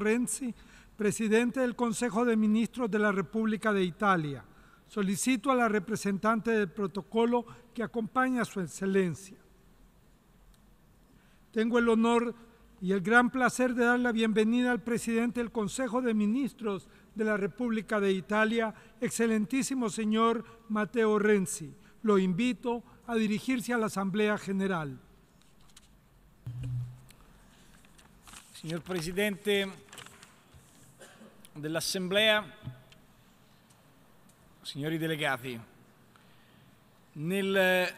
Renzi, presidente del Consejo de Ministros de la República de Italia. Solicito a la representante del protocolo que acompañe a su excelencia. Tengo el honor y el gran placer de dar la bienvenida al presidente del Consejo de Ministros de la República de Italia, excelentísimo señor Matteo Renzi. Lo invito a dirigirse a la Asamblea General. Señor presidente, dell'Assemblea, signori delegati, nel eh,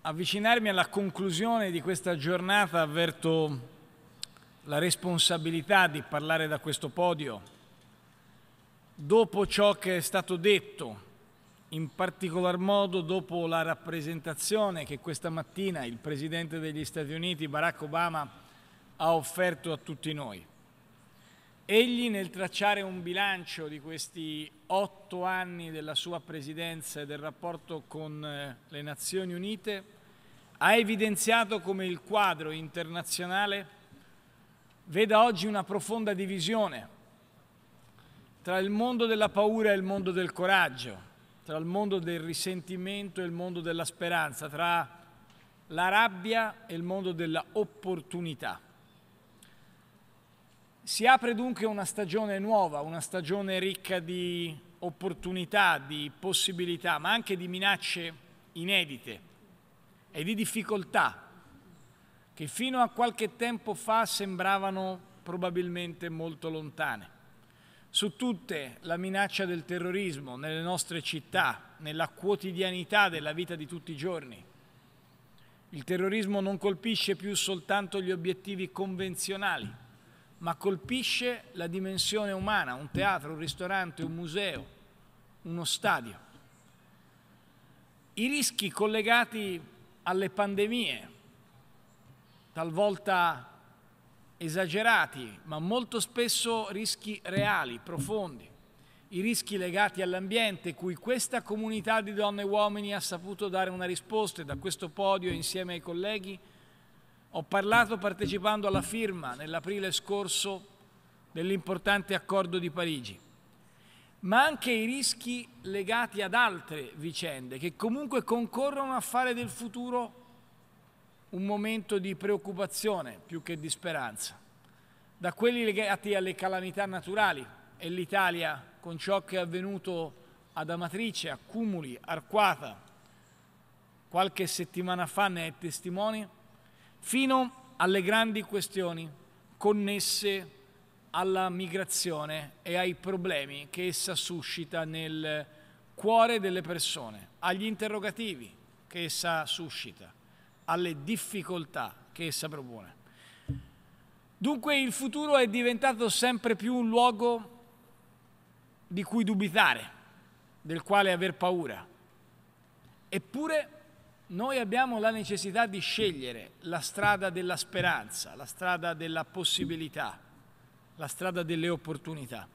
avvicinarmi alla conclusione di questa giornata avverto la responsabilità di parlare da questo podio dopo ciò che è stato detto, in particolar modo dopo la rappresentazione che questa mattina il Presidente degli Stati Uniti, Barack Obama, ha offerto a tutti noi. Egli nel tracciare un bilancio di questi otto anni della sua presidenza e del rapporto con eh, le Nazioni Unite ha evidenziato come il quadro internazionale veda oggi una profonda divisione tra il mondo della paura e il mondo del coraggio, tra il mondo del risentimento e il mondo della speranza, tra la rabbia e il mondo dell'opportunità. opportunità. Si apre dunque una stagione nuova, una stagione ricca di opportunità, di possibilità, ma anche di minacce inedite e di difficoltà che fino a qualche tempo fa sembravano probabilmente molto lontane. Su tutte la minaccia del terrorismo nelle nostre città, nella quotidianità della vita di tutti i giorni. Il terrorismo non colpisce più soltanto gli obiettivi convenzionali, ma colpisce la dimensione umana, un teatro, un ristorante, un museo, uno stadio. I rischi collegati alle pandemie, talvolta esagerati, ma molto spesso rischi reali, profondi, i rischi legati all'ambiente cui questa comunità di donne e uomini ha saputo dare una risposta e da questo podio insieme ai colleghi ho parlato partecipando alla firma nell'aprile scorso dell'importante accordo di Parigi, ma anche i rischi legati ad altre vicende che comunque concorrono a fare del futuro un momento di preoccupazione più che di speranza, da quelli legati alle calamità naturali e l'Italia con ciò che è avvenuto ad Amatrice, a Cumuli, Arquata, qualche settimana fa ne è testimonio, fino alle grandi questioni connesse alla migrazione e ai problemi che essa suscita nel cuore delle persone, agli interrogativi che essa suscita, alle difficoltà che essa propone. Dunque il futuro è diventato sempre più un luogo di cui dubitare, del quale aver paura. Eppure noi abbiamo la necessità di scegliere la strada della speranza, la strada della possibilità, la strada delle opportunità.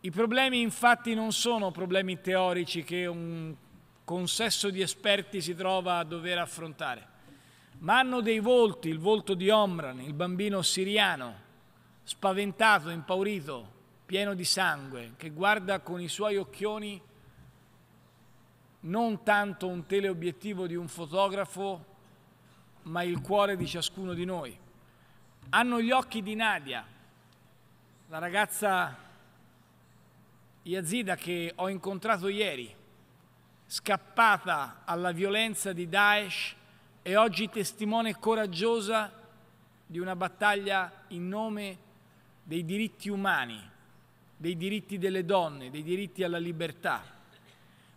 I problemi infatti non sono problemi teorici che un consesso di esperti si trova a dover affrontare, ma hanno dei volti, il volto di Omran, il bambino siriano, spaventato, impaurito, pieno di sangue, che guarda con i suoi occhioni non tanto un teleobiettivo di un fotografo, ma il cuore di ciascuno di noi. Hanno gli occhi di Nadia, la ragazza yazida che ho incontrato ieri, scappata alla violenza di Daesh e oggi testimone coraggiosa di una battaglia in nome dei diritti umani, dei diritti delle donne, dei diritti alla libertà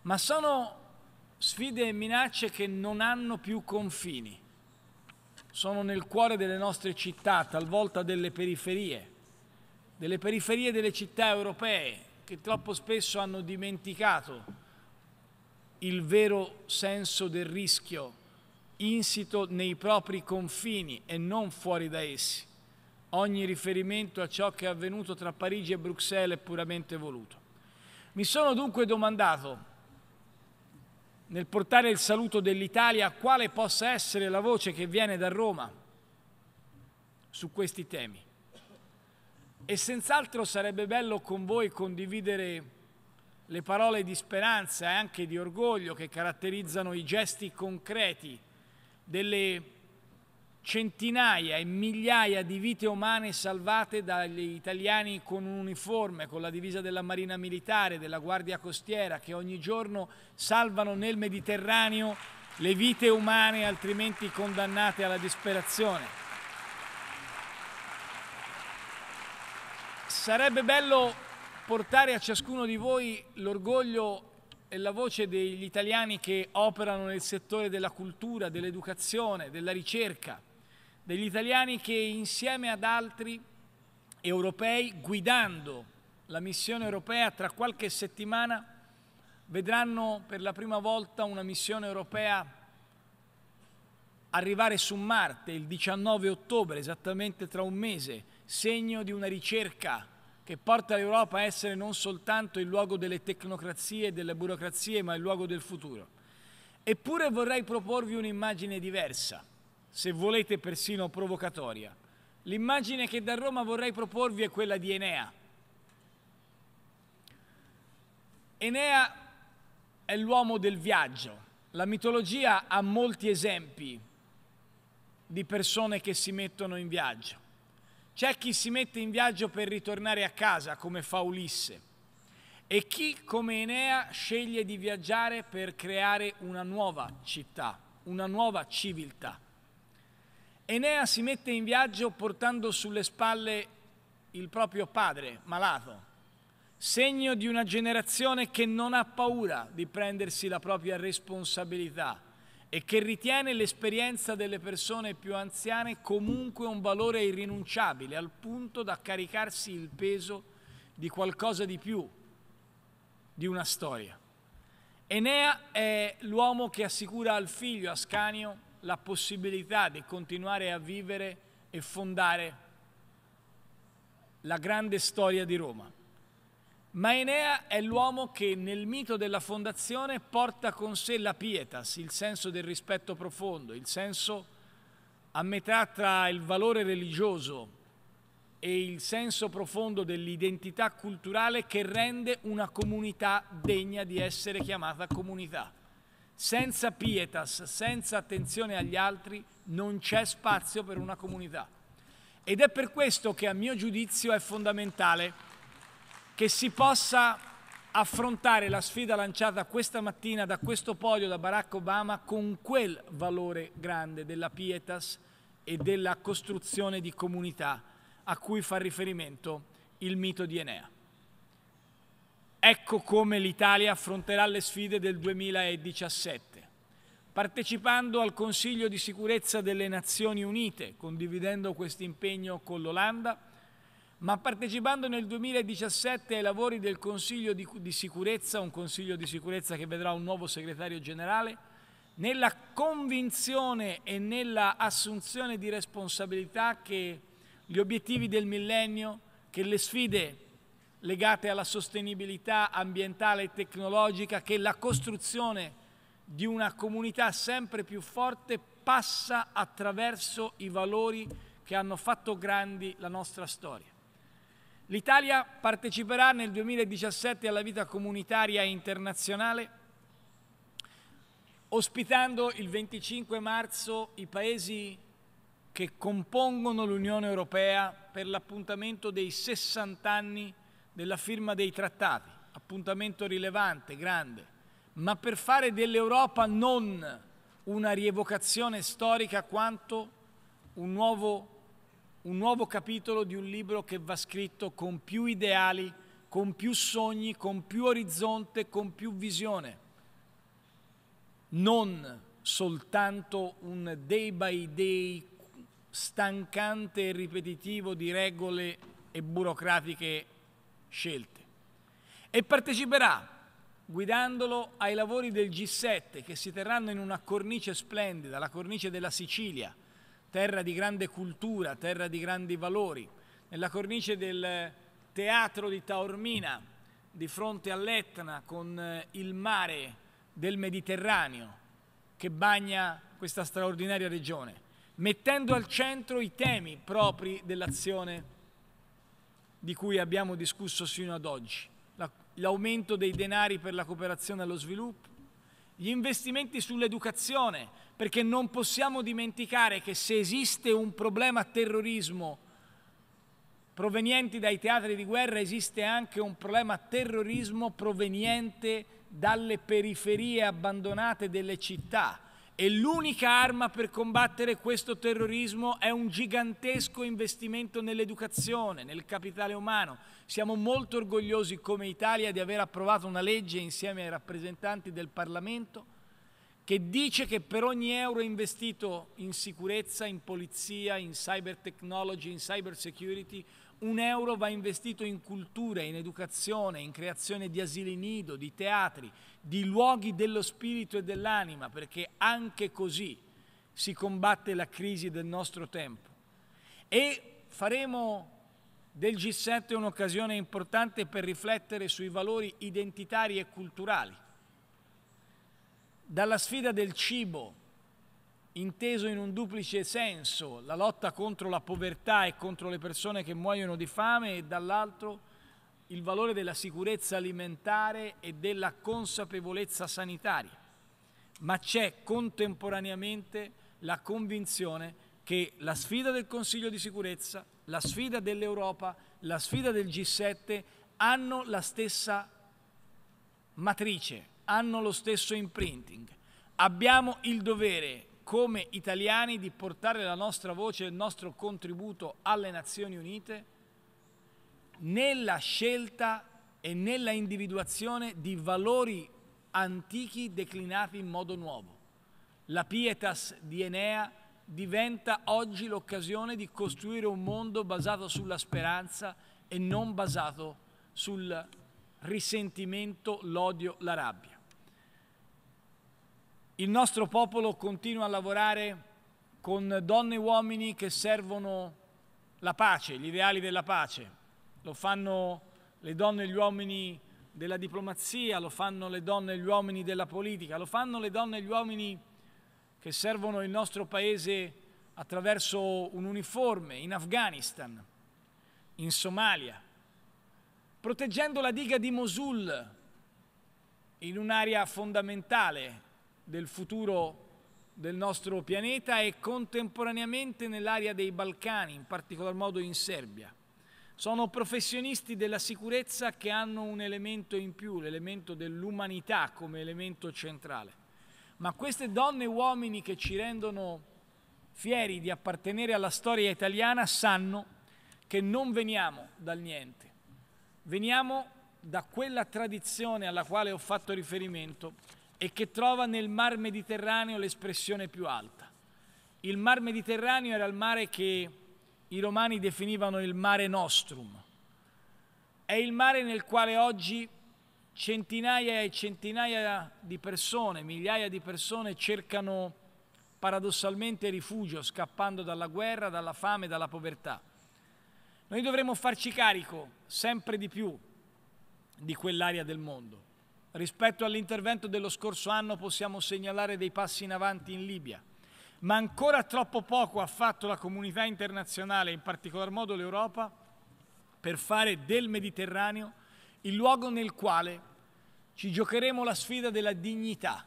ma sono sfide e minacce che non hanno più confini. Sono nel cuore delle nostre città, talvolta delle periferie, delle periferie delle città europee, che troppo spesso hanno dimenticato il vero senso del rischio insito nei propri confini e non fuori da essi. Ogni riferimento a ciò che è avvenuto tra Parigi e Bruxelles è puramente voluto. Mi sono dunque domandato nel portare il saluto dell'Italia, quale possa essere la voce che viene da Roma su questi temi. E senz'altro sarebbe bello con voi condividere le parole di speranza e anche di orgoglio che caratterizzano i gesti concreti delle centinaia e migliaia di vite umane salvate dagli italiani con un uniforme, con la divisa della Marina Militare, della Guardia Costiera, che ogni giorno salvano nel Mediterraneo le vite umane altrimenti condannate alla disperazione. Sarebbe bello portare a ciascuno di voi l'orgoglio e la voce degli italiani che operano nel settore della cultura, dell'educazione, della ricerca degli italiani che insieme ad altri europei, guidando la missione europea, tra qualche settimana vedranno per la prima volta una missione europea arrivare su Marte il 19 ottobre, esattamente tra un mese, segno di una ricerca che porta l'Europa a essere non soltanto il luogo delle tecnocrazie e delle burocrazie, ma il luogo del futuro. Eppure vorrei proporvi un'immagine diversa se volete persino provocatoria. L'immagine che da Roma vorrei proporvi è quella di Enea. Enea è l'uomo del viaggio. La mitologia ha molti esempi di persone che si mettono in viaggio. C'è chi si mette in viaggio per ritornare a casa, come fa Ulisse, e chi, come Enea, sceglie di viaggiare per creare una nuova città, una nuova civiltà. Enea si mette in viaggio portando sulle spalle il proprio padre malato, segno di una generazione che non ha paura di prendersi la propria responsabilità e che ritiene l'esperienza delle persone più anziane comunque un valore irrinunciabile, al punto da caricarsi il peso di qualcosa di più, di una storia. Enea è l'uomo che assicura al figlio Ascanio la possibilità di continuare a vivere e fondare la grande storia di Roma. Ma Enea è l'uomo che nel mito della fondazione porta con sé la pietas, il senso del rispetto profondo, il senso a metà tra il valore religioso e il senso profondo dell'identità culturale che rende una comunità degna di essere chiamata comunità. Senza pietas, senza attenzione agli altri, non c'è spazio per una comunità. Ed è per questo che a mio giudizio è fondamentale che si possa affrontare la sfida lanciata questa mattina da questo podio da Barack Obama con quel valore grande della pietas e della costruzione di comunità a cui fa riferimento il mito di Enea. Ecco come l'Italia affronterà le sfide del 2017, partecipando al Consiglio di sicurezza delle Nazioni Unite, condividendo questo impegno con l'Olanda, ma partecipando nel 2017 ai lavori del Consiglio di, di, sicurezza, un Consiglio di sicurezza che vedrà un nuovo segretario generale, nella convinzione e nella assunzione di responsabilità che gli obiettivi del millennio, che le sfide legate alla sostenibilità ambientale e tecnologica che la costruzione di una comunità sempre più forte passa attraverso i valori che hanno fatto grandi la nostra storia. L'Italia parteciperà nel 2017 alla vita comunitaria internazionale ospitando il 25 marzo i paesi che compongono l'Unione Europea per l'appuntamento dei 60 anni della firma dei trattati, appuntamento rilevante, grande, ma per fare dell'Europa non una rievocazione storica quanto un nuovo, un nuovo capitolo di un libro che va scritto con più ideali, con più sogni, con più orizzonte, con più visione. Non soltanto un day by day stancante e ripetitivo di regole e burocratiche scelte e parteciperà guidandolo ai lavori del G7 che si terranno in una cornice splendida, la cornice della Sicilia, terra di grande cultura, terra di grandi valori, nella cornice del eh, teatro di Taormina di fronte all'Etna con eh, il mare del Mediterraneo che bagna questa straordinaria regione, mettendo al centro i temi propri dell'azione di cui abbiamo discusso sino ad oggi, l'aumento dei denari per la cooperazione allo sviluppo, gli investimenti sull'educazione, perché non possiamo dimenticare che se esiste un problema terrorismo proveniente dai teatri di guerra, esiste anche un problema terrorismo proveniente dalle periferie abbandonate delle città e l'unica arma per combattere questo terrorismo è un gigantesco investimento nell'educazione, nel capitale umano. Siamo molto orgogliosi come Italia di aver approvato una legge insieme ai rappresentanti del Parlamento che dice che per ogni euro investito in sicurezza, in polizia, in cyber technology, in cyber security, un euro va investito in cultura, in educazione, in creazione di asili nido, di teatri, di luoghi dello spirito e dell'anima, perché anche così si combatte la crisi del nostro tempo. E faremo del G7 un'occasione importante per riflettere sui valori identitari e culturali. Dalla sfida del cibo inteso in un duplice senso, la lotta contro la povertà e contro le persone che muoiono di fame e dall'altro il valore della sicurezza alimentare e della consapevolezza sanitaria. Ma c'è contemporaneamente la convinzione che la sfida del Consiglio di sicurezza, la sfida dell'Europa, la sfida del G7 hanno la stessa matrice, hanno lo stesso imprinting. Abbiamo il dovere come italiani di portare la nostra voce e il nostro contributo alle Nazioni Unite nella scelta e nella individuazione di valori antichi declinati in modo nuovo. La pietas di Enea diventa oggi l'occasione di costruire un mondo basato sulla speranza e non basato sul risentimento, l'odio, la rabbia. Il nostro popolo continua a lavorare con donne e uomini che servono la pace, gli ideali della pace. Lo fanno le donne e gli uomini della diplomazia, lo fanno le donne e gli uomini della politica, lo fanno le donne e gli uomini che servono il nostro paese attraverso un uniforme in Afghanistan, in Somalia, proteggendo la diga di Mosul in un'area fondamentale del futuro del nostro pianeta e contemporaneamente nell'area dei Balcani, in particolar modo in Serbia. Sono professionisti della sicurezza che hanno un elemento in più, l'elemento dell'umanità come elemento centrale. Ma queste donne e uomini che ci rendono fieri di appartenere alla storia italiana sanno che non veniamo dal niente, veniamo da quella tradizione alla quale ho fatto riferimento e che trova nel Mar Mediterraneo l'espressione più alta. Il Mar Mediterraneo era il mare che i romani definivano il mare nostrum. È il mare nel quale oggi centinaia e centinaia di persone, migliaia di persone cercano paradossalmente rifugio scappando dalla guerra, dalla fame, dalla povertà. Noi dovremmo farci carico sempre di più di quell'area del mondo. Rispetto all'intervento dello scorso anno possiamo segnalare dei passi in avanti in Libia, ma ancora troppo poco ha fatto la comunità internazionale, in particolar modo l'Europa, per fare del Mediterraneo il luogo nel quale ci giocheremo la sfida della dignità,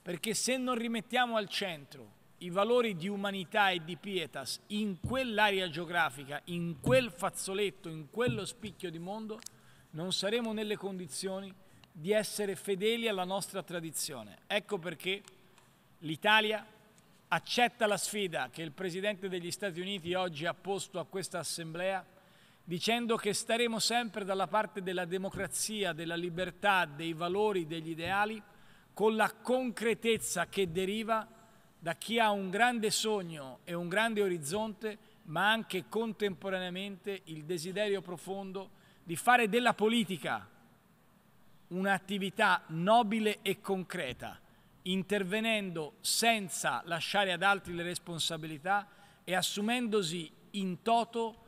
perché se non rimettiamo al centro i valori di umanità e di pietas in quell'area geografica, in quel fazzoletto, in quello spicchio di mondo, non saremo nelle condizioni di essere fedeli alla nostra tradizione. Ecco perché l'Italia accetta la sfida che il Presidente degli Stati Uniti oggi ha posto a questa Assemblea dicendo che staremo sempre dalla parte della democrazia, della libertà, dei valori, degli ideali, con la concretezza che deriva da chi ha un grande sogno e un grande orizzonte, ma anche contemporaneamente il desiderio profondo di fare della politica un'attività nobile e concreta, intervenendo senza lasciare ad altri le responsabilità e assumendosi in toto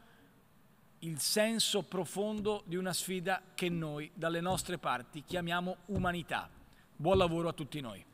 il senso profondo di una sfida che noi dalle nostre parti chiamiamo umanità. Buon lavoro a tutti noi.